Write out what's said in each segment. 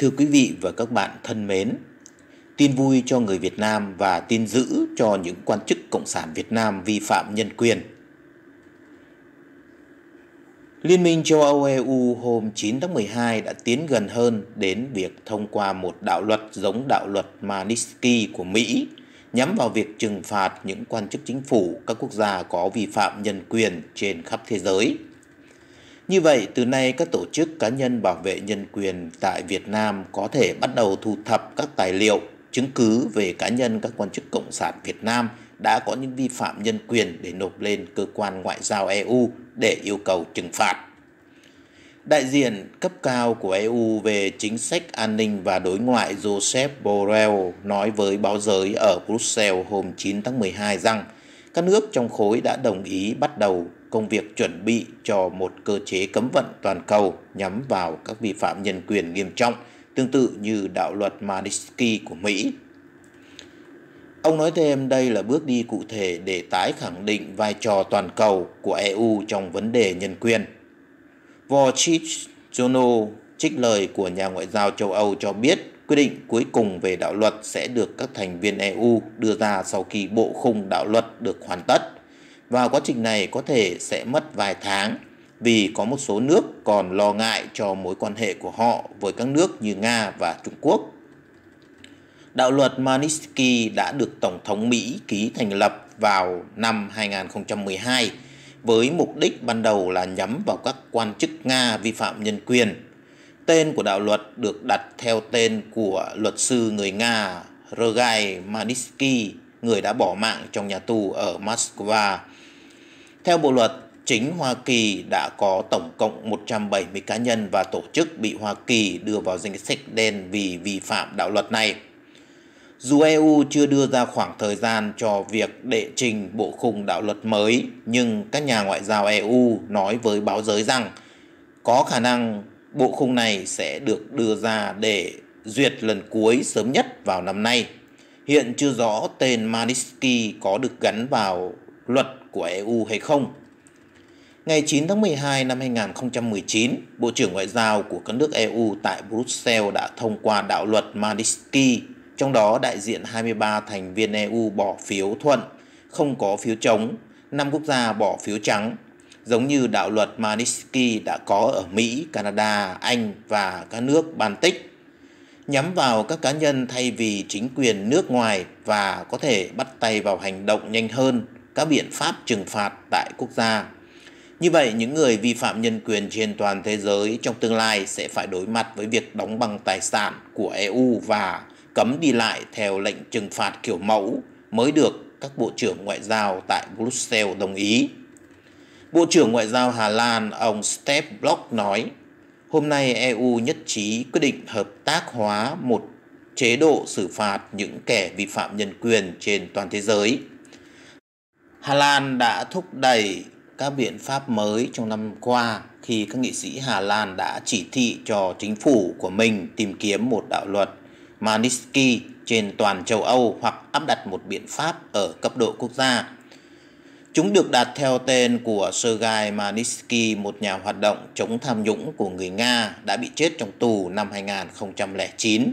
Thưa quý vị và các bạn thân mến, tin vui cho người Việt Nam và tin dữ cho những quan chức Cộng sản Việt Nam vi phạm nhân quyền. Liên minh châu Âu EU hôm 9 tháng 12 đã tiến gần hơn đến việc thông qua một đạo luật giống đạo luật Magnitsky của Mỹ nhắm vào việc trừng phạt những quan chức chính phủ các quốc gia có vi phạm nhân quyền trên khắp thế giới – như vậy, từ nay các tổ chức cá nhân bảo vệ nhân quyền tại Việt Nam có thể bắt đầu thu thập các tài liệu, chứng cứ về cá nhân các quan chức Cộng sản Việt Nam đã có những vi phạm nhân quyền để nộp lên cơ quan ngoại giao EU để yêu cầu trừng phạt. Đại diện cấp cao của EU về chính sách an ninh và đối ngoại Joseph Borrell nói với báo giới ở Brussels hôm 9 tháng 12 rằng các nước trong khối đã đồng ý bắt đầu công việc chuẩn bị cho một cơ chế cấm vận toàn cầu nhắm vào các vi phạm nhân quyền nghiêm trọng, tương tự như đạo luật Magnitsky của Mỹ. Ông nói thêm đây là bước đi cụ thể để tái khẳng định vai trò toàn cầu của EU trong vấn đề nhân quyền. Vorchich Jono trích lời của nhà ngoại giao châu Âu cho biết quyết định cuối cùng về đạo luật sẽ được các thành viên EU đưa ra sau khi bộ khung đạo luật được hoàn tất và quá trình này có thể sẽ mất vài tháng vì có một số nước còn lo ngại cho mối quan hệ của họ với các nước như Nga và Trung Quốc. Đạo luật Magnitsky đã được Tổng thống Mỹ ký thành lập vào năm 2012 với mục đích ban đầu là nhắm vào các quan chức Nga vi phạm nhân quyền. Tên của đạo luật được đặt theo tên của luật sư người Nga Sergei Magnitsky, người đã bỏ mạng trong nhà tù ở Moscow theo bộ luật, chính Hoa Kỳ đã có tổng cộng 170 cá nhân và tổ chức bị Hoa Kỳ đưa vào danh sách đen vì vi phạm đạo luật này. Dù EU chưa đưa ra khoảng thời gian cho việc đệ trình bộ khung đạo luật mới, nhưng các nhà ngoại giao EU nói với báo giới rằng có khả năng bộ khung này sẽ được đưa ra để duyệt lần cuối sớm nhất vào năm nay. Hiện chưa rõ tên Maniski có được gắn vào luật của EU hay không. Ngày 9 tháng 12 năm 2019, Bộ trưởng Ngoại giao của các nước EU tại Brussels đã thông qua đạo luật Magnitsky, trong đó đại diện 23 thành viên EU bỏ phiếu thuận, không có phiếu chống, 5 quốc gia bỏ phiếu trắng, giống như đạo luật Magnitsky đã có ở Mỹ, Canada, Anh và các nước Baltic, nhắm vào các cá nhân thay vì chính quyền nước ngoài và có thể bắt tay vào hành động nhanh hơn – các biện pháp trừng phạt tại quốc gia. Như vậy, những người vi phạm nhân quyền trên toàn thế giới trong tương lai sẽ phải đối mặt với việc đóng băng tài sản của EU và cấm đi lại theo lệnh trừng phạt kiểu mẫu mới được các bộ trưởng ngoại giao tại Brussels đồng ý. Bộ trưởng Ngoại giao Hà Lan ông Steve Block nói, hôm nay EU nhất trí quyết định hợp tác hóa một chế độ xử phạt những kẻ vi phạm nhân quyền trên toàn thế giới. Hà Lan đã thúc đẩy các biện pháp mới trong năm qua khi các nghị sĩ Hà Lan đã chỉ thị cho chính phủ của mình tìm kiếm một đạo luật Magnitsky trên toàn châu Âu hoặc áp đặt một biện pháp ở cấp độ quốc gia. Chúng được đặt theo tên của Sergei Magnitsky, một nhà hoạt động chống tham nhũng của người Nga đã bị chết trong tù năm 2009.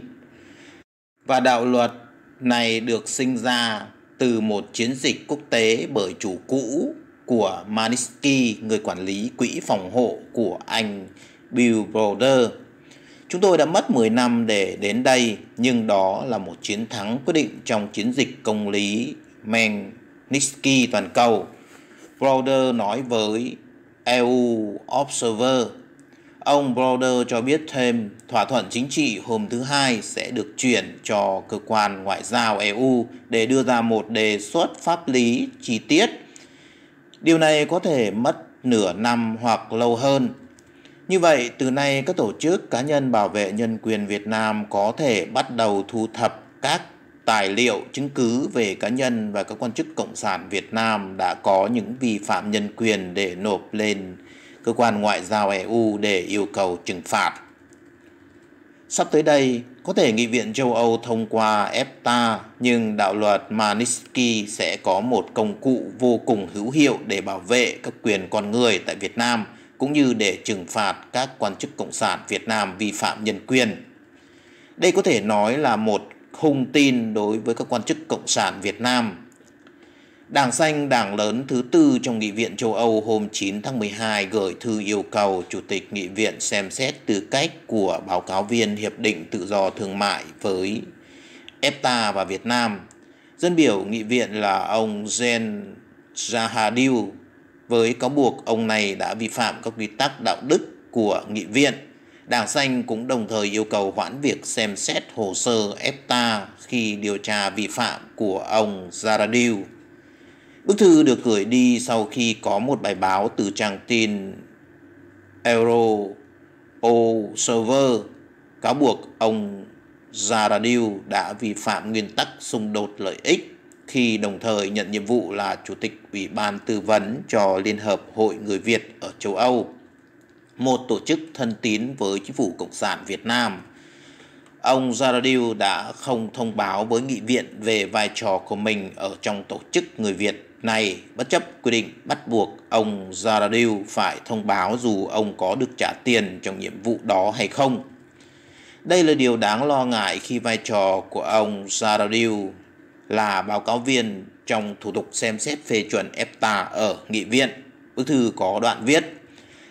Và đạo luật này được sinh ra từ một chiến dịch quốc tế bởi chủ cũ của Manisky, người quản lý quỹ phòng hộ của anh Bill Browder. Chúng tôi đã mất 10 năm để đến đây, nhưng đó là một chiến thắng quyết định trong chiến dịch công lý Magnitsky toàn cầu. Browder nói với EU Observer Ông Browder cho biết thêm thỏa thuận chính trị hôm thứ Hai sẽ được chuyển cho cơ quan ngoại giao EU để đưa ra một đề xuất pháp lý chi tiết. Điều này có thể mất nửa năm hoặc lâu hơn. Như vậy, từ nay các tổ chức cá nhân bảo vệ nhân quyền Việt Nam có thể bắt đầu thu thập các tài liệu chứng cứ về cá nhân và các quan chức cộng sản Việt Nam đã có những vi phạm nhân quyền để nộp lên cơ quan ngoại giao EU để yêu cầu trừng phạt. Sắp tới đây, có thể Nghị viện châu Âu thông qua EFTA, nhưng đạo luật Magnitsky sẽ có một công cụ vô cùng hữu hiệu để bảo vệ các quyền con người tại Việt Nam, cũng như để trừng phạt các quan chức Cộng sản Việt Nam vi phạm nhân quyền. Đây có thể nói là một hung tin đối với các quan chức Cộng sản Việt Nam Đảng xanh đảng lớn thứ tư trong Nghị viện châu Âu hôm 9 tháng 12 gửi thư yêu cầu Chủ tịch Nghị viện xem xét tư cách của báo cáo viên Hiệp định Tự do Thương mại với EFTA và Việt Nam. Dân biểu Nghị viện là ông Jen Zahadil với cáo buộc ông này đã vi phạm các quy tắc đạo đức của Nghị viện. Đảng Xanh cũng đồng thời yêu cầu hoãn việc xem xét hồ sơ EFTA khi điều tra vi phạm của ông Zahadil. Bức thư được gửi đi sau khi có một bài báo từ trang tin Euro Observer cáo buộc ông Zaradil đã vi phạm nguyên tắc xung đột lợi ích khi đồng thời nhận nhiệm vụ là Chủ tịch Ủy ban Tư vấn cho Liên Hợp Hội Người Việt ở châu Âu, một tổ chức thân tín với Chính phủ Cộng sản Việt Nam. Ông Zaradil đã không thông báo với nghị viện về vai trò của mình ở trong tổ chức người Việt này bất chấp quy định bắt buộc ông Zaradil phải thông báo dù ông có được trả tiền trong nhiệm vụ đó hay không. Đây là điều đáng lo ngại khi vai trò của ông Zaradil là báo cáo viên trong thủ tục xem xét phê chuẩn EFTA ở nghị viện. Bức thư có đoạn viết,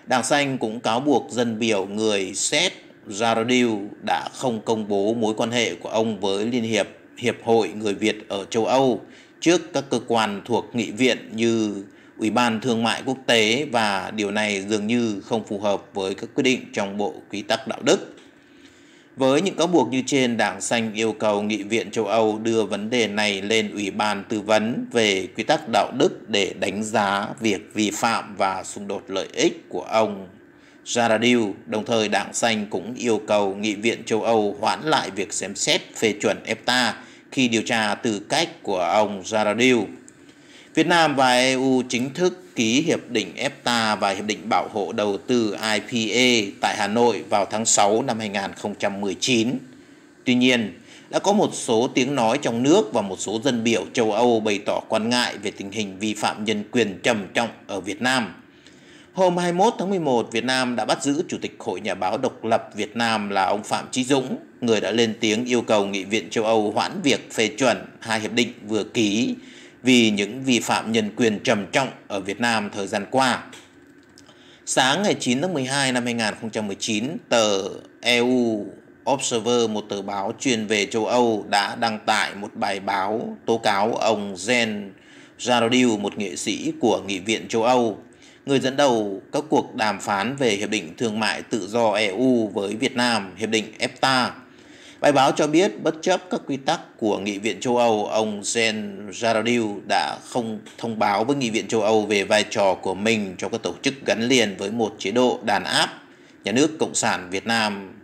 Đảng Xanh cũng cáo buộc dân biểu người xét Zaradil đã không công bố mối quan hệ của ông với Liên hiệp Hiệp hội Người Việt ở châu Âu trước các cơ quan thuộc nghị viện như Ủy ban Thương mại Quốc tế và điều này dường như không phù hợp với các quy định trong Bộ Quy tắc Đạo đức. Với những cáo buộc như trên, Đảng Xanh yêu cầu Nghị viện châu Âu đưa vấn đề này lên Ủy ban Tư vấn về Quy tắc Đạo đức để đánh giá việc vi phạm và xung đột lợi ích của ông Jaradil. Đồng thời, Đảng Xanh cũng yêu cầu Nghị viện châu Âu hoãn lại việc xem xét phê chuẩn EFTA khi điều tra tư cách của ông Zaradil. Việt Nam và EU chính thức ký Hiệp định EFTA và Hiệp định Bảo hộ Đầu tư IPA tại Hà Nội vào tháng 6 năm 2019. Tuy nhiên, đã có một số tiếng nói trong nước và một số dân biểu châu Âu bày tỏ quan ngại về tình hình vi phạm nhân quyền trầm trọng ở Việt Nam – Hôm 21 tháng 11, Việt Nam đã bắt giữ Chủ tịch Hội Nhà báo Độc lập Việt Nam là ông Phạm Trí Dũng, người đã lên tiếng yêu cầu Nghị viện châu Âu hoãn việc phê chuẩn hai hiệp định vừa ký vì những vi phạm nhân quyền trầm trọng ở Việt Nam thời gian qua. Sáng ngày 9 tháng 12 năm 2019, tờ EU Observer, một tờ báo chuyên về châu Âu, đã đăng tải một bài báo tố cáo ông Jen Jarodiu, một nghệ sĩ của Nghị viện châu Âu, người dẫn đầu các cuộc đàm phán về Hiệp định Thương mại Tự do EU với Việt Nam, Hiệp định EFTA. Bài báo cho biết bất chấp các quy tắc của Nghị viện châu Âu, ông Jean Jaradieu đã không thông báo với Nghị viện châu Âu về vai trò của mình cho các tổ chức gắn liền với một chế độ đàn áp nhà nước Cộng sản Việt Nam.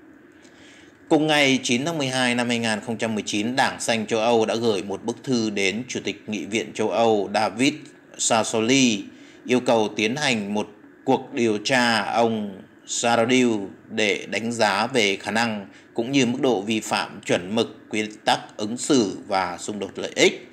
Cùng ngày 9 tháng 12 năm 2019, Đảng Xanh châu Âu đã gửi một bức thư đến Chủ tịch Nghị viện châu Âu David Sassoli yêu cầu tiến hành một cuộc điều tra ông Saradil để đánh giá về khả năng cũng như mức độ vi phạm chuẩn mực quy tắc ứng xử và xung đột lợi ích.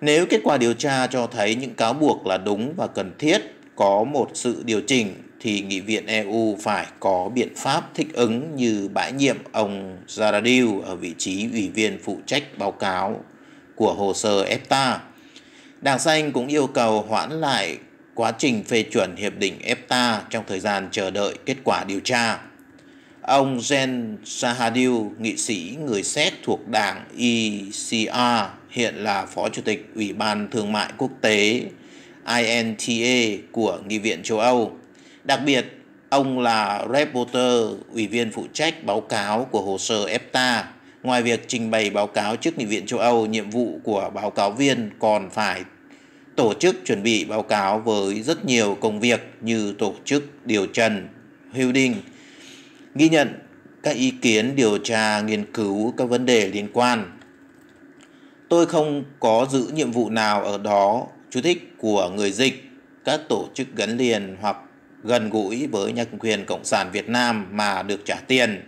Nếu kết quả điều tra cho thấy những cáo buộc là đúng và cần thiết có một sự điều chỉnh thì Nghị viện EU phải có biện pháp thích ứng như bãi nhiệm ông Zaradil ở vị trí ủy viên phụ trách báo cáo của hồ sơ EFTA Đảng Xanh cũng yêu cầu hoãn lại quá trình phê chuẩn Hiệp định EFTA trong thời gian chờ đợi kết quả điều tra. Ông Jen Sahadil, nghị sĩ người Séc thuộc đảng ECR, hiện là Phó Chủ tịch Ủy ban Thương mại Quốc tế INTA của Nghị viện châu Âu. Đặc biệt, ông là reporter, ủy viên phụ trách báo cáo của hồ sơ EFTA. Ngoài việc trình bày báo cáo trước Nghị viện châu Âu, nhiệm vụ của báo cáo viên còn phải tổ chức chuẩn bị báo cáo với rất nhiều công việc như tổ chức điều trần, hưu đinh, ghi nhận các ý kiến điều tra nghiên cứu các vấn đề liên quan. Tôi không có giữ nhiệm vụ nào ở đó, chú thích của người dịch, các tổ chức gắn liền hoặc gần gũi với nhân quyền Cộng sản Việt Nam mà được trả tiền.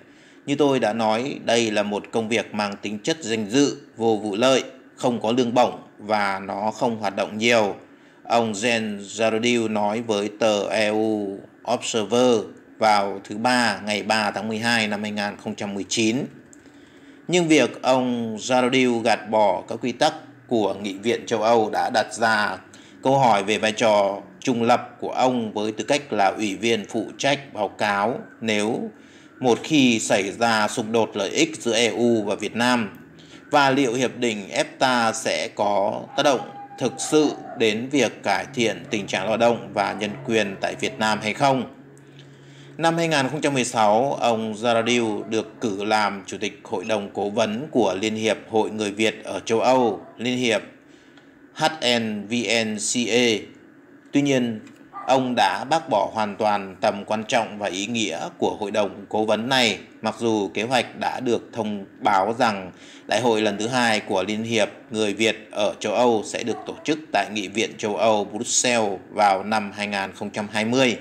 Như tôi đã nói, đây là một công việc mang tính chất danh dự, vô vụ lợi, không có lương bổng và nó không hoạt động nhiều. Ông Jean Jarodiu nói với tờ EU Observer vào thứ Ba ngày 3 tháng 12 năm 2019. Nhưng việc ông Jarodiu gạt bỏ các quy tắc của Nghị viện châu Âu đã đặt ra câu hỏi về vai trò trung lập của ông với tư cách là ủy viên phụ trách báo cáo nếu một khi xảy ra xung đột lợi ích giữa EU và Việt Nam và liệu hiệp định EFTA sẽ có tác động thực sự đến việc cải thiện tình trạng lao động và nhân quyền tại Việt Nam hay không. Năm 2016, ông Zaradil được cử làm Chủ tịch Hội đồng Cố vấn của Liên hiệp Hội Người Việt ở châu Âu, Liên hiệp HNVNCA. Tuy nhiên, ông đã bác bỏ hoàn toàn tầm quan trọng và ý nghĩa của hội đồng cố vấn này, mặc dù kế hoạch đã được thông báo rằng đại hội lần thứ hai của Liên hiệp người Việt ở châu Âu sẽ được tổ chức tại Nghị viện châu Âu Brussels vào năm 2020.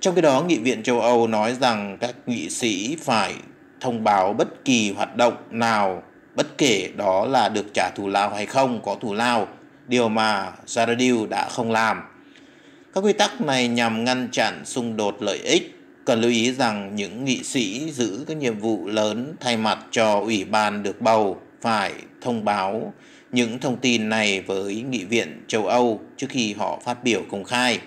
Trong khi đó, Nghị viện châu Âu nói rằng các nghị sĩ phải thông báo bất kỳ hoạt động nào, bất kể đó là được trả thù lao hay không có thù lao, điều mà Zaradil đã không làm các quy tắc này nhằm ngăn chặn xung đột lợi ích. Cần lưu ý rằng những nghị sĩ giữ các nhiệm vụ lớn thay mặt cho ủy ban được bầu phải thông báo những thông tin này với Nghị viện châu Âu trước khi họ phát biểu công khai.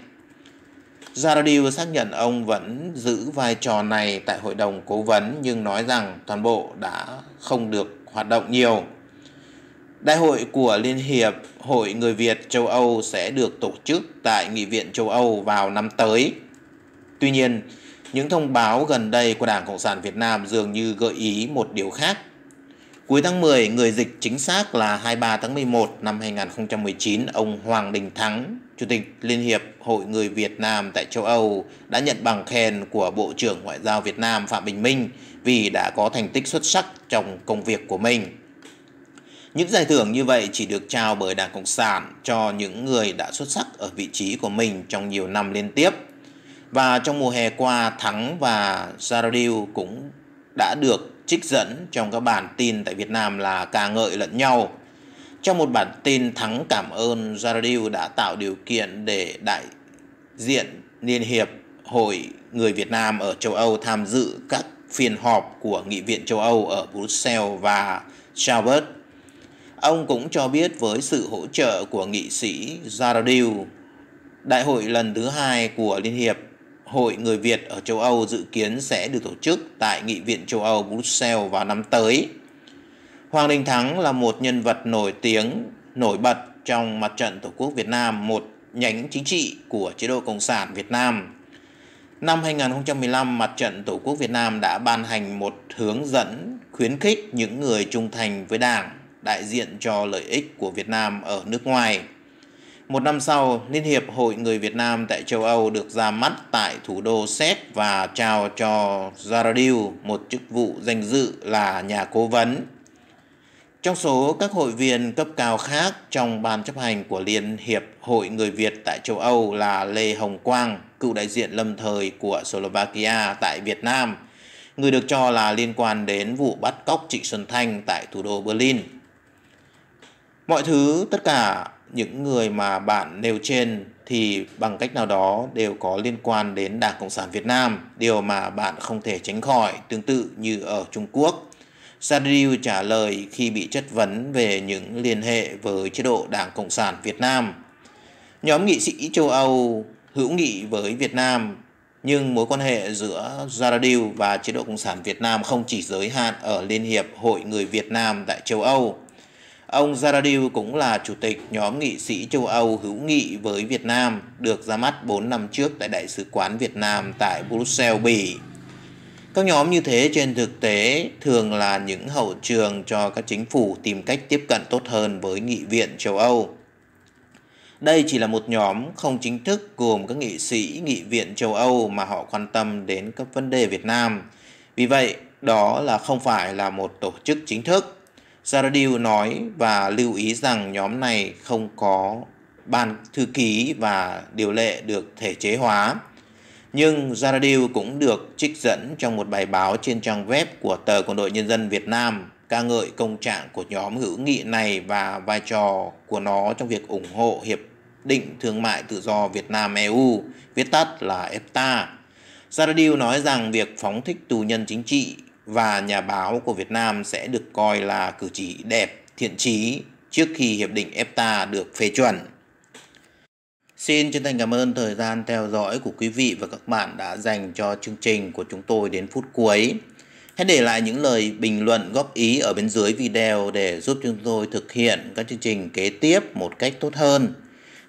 Zaradil xác nhận ông vẫn giữ vai trò này tại hội đồng cố vấn nhưng nói rằng toàn bộ đã không được hoạt động nhiều. Đại hội của Liên hiệp Hội Người Việt châu Âu sẽ được tổ chức tại Nghị viện châu Âu vào năm tới. Tuy nhiên, những thông báo gần đây của Đảng Cộng sản Việt Nam dường như gợi ý một điều khác. Cuối tháng 10, người dịch chính xác là 23 tháng 11 năm 2019, ông Hoàng Đình Thắng, Chủ tịch Liên hiệp Hội Người Việt Nam tại châu Âu, đã nhận bằng khen của Bộ trưởng Ngoại giao Việt Nam Phạm Bình Minh vì đã có thành tích xuất sắc trong công việc của mình. Những giải thưởng như vậy chỉ được trao bởi Đảng Cộng sản cho những người đã xuất sắc ở vị trí của mình trong nhiều năm liên tiếp. Và trong mùa hè qua, Thắng và Zaradiu cũng đã được trích dẫn trong các bản tin tại Việt Nam là ca ngợi lẫn nhau. Trong một bản tin Thắng cảm ơn Zaradiu đã tạo điều kiện để đại diện Liên Hiệp Hội Người Việt Nam ở châu Âu tham dự các phiên họp của Nghị viện châu Âu ở Brussels và Charles Ông cũng cho biết với sự hỗ trợ của nghị sĩ Zaradil, đại hội lần thứ hai của Liên Hiệp Hội Người Việt ở châu Âu dự kiến sẽ được tổ chức tại Nghị viện châu Âu Brussels vào năm tới. Hoàng Đình Thắng là một nhân vật nổi tiếng, nổi bật trong mặt trận Tổ quốc Việt Nam, một nhánh chính trị của chế độ Cộng sản Việt Nam. Năm 2015, Mặt trận Tổ quốc Việt Nam đã ban hành một hướng dẫn khuyến khích những người trung thành với Đảng đại diện cho lợi ích của Việt Nam ở nước ngoài. Một năm sau, Liên hiệp Hội Người Việt Nam tại châu Âu được ra mắt tại thủ đô Séc và trao cho Zaradil một chức vụ danh dự là nhà cố vấn. Trong số các hội viên cấp cao khác trong ban chấp hành của Liên hiệp Hội Người Việt tại châu Âu là Lê Hồng Quang, cựu đại diện lâm thời của Slovakia tại Việt Nam, người được cho là liên quan đến vụ bắt cóc Trịnh Xuân Thanh tại thủ đô Berlin Mọi thứ, tất cả những người mà bạn nêu trên thì bằng cách nào đó đều có liên quan đến Đảng Cộng sản Việt Nam, điều mà bạn không thể tránh khỏi, tương tự như ở Trung Quốc. Sadriu trả lời khi bị chất vấn về những liên hệ với chế độ Đảng Cộng sản Việt Nam. Nhóm nghị sĩ châu Âu hữu nghị với Việt Nam, nhưng mối quan hệ giữa Zaradil và chế độ Cộng sản Việt Nam không chỉ giới hạn ở Liên hiệp Hội người Việt Nam tại châu Âu, Ông Zaradil cũng là chủ tịch nhóm nghị sĩ châu Âu hữu nghị với Việt Nam, được ra mắt 4 năm trước tại Đại sứ quán Việt Nam tại Bruxelles, Bỉ. Các nhóm như thế trên thực tế thường là những hậu trường cho các chính phủ tìm cách tiếp cận tốt hơn với nghị viện châu Âu. Đây chỉ là một nhóm không chính thức gồm các nghị sĩ nghị viện châu Âu mà họ quan tâm đến các vấn đề Việt Nam. Vì vậy, đó là không phải là một tổ chức chính thức. Zaradil nói và lưu ý rằng nhóm này không có ban thư ký và điều lệ được thể chế hóa. Nhưng Zaradil cũng được trích dẫn trong một bài báo trên trang web của tờ Quân đội Nhân dân Việt Nam ca ngợi công trạng của nhóm hữu nghị này và vai trò của nó trong việc ủng hộ Hiệp định Thương mại Tự do Việt Nam-EU, viết tắt là EFTA. Zaradil nói rằng việc phóng thích tù nhân chính trị và nhà báo của Việt Nam sẽ được coi là cử chỉ đẹp, thiện trí trước khi Hiệp định EFTA được phê chuẩn. Xin chân thành cảm ơn thời gian theo dõi của quý vị và các bạn đã dành cho chương trình của chúng tôi đến phút cuối. Hãy để lại những lời bình luận góp ý ở bên dưới video để giúp chúng tôi thực hiện các chương trình kế tiếp một cách tốt hơn.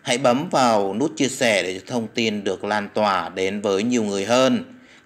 Hãy bấm vào nút chia sẻ để thông tin được lan tỏa đến với nhiều người hơn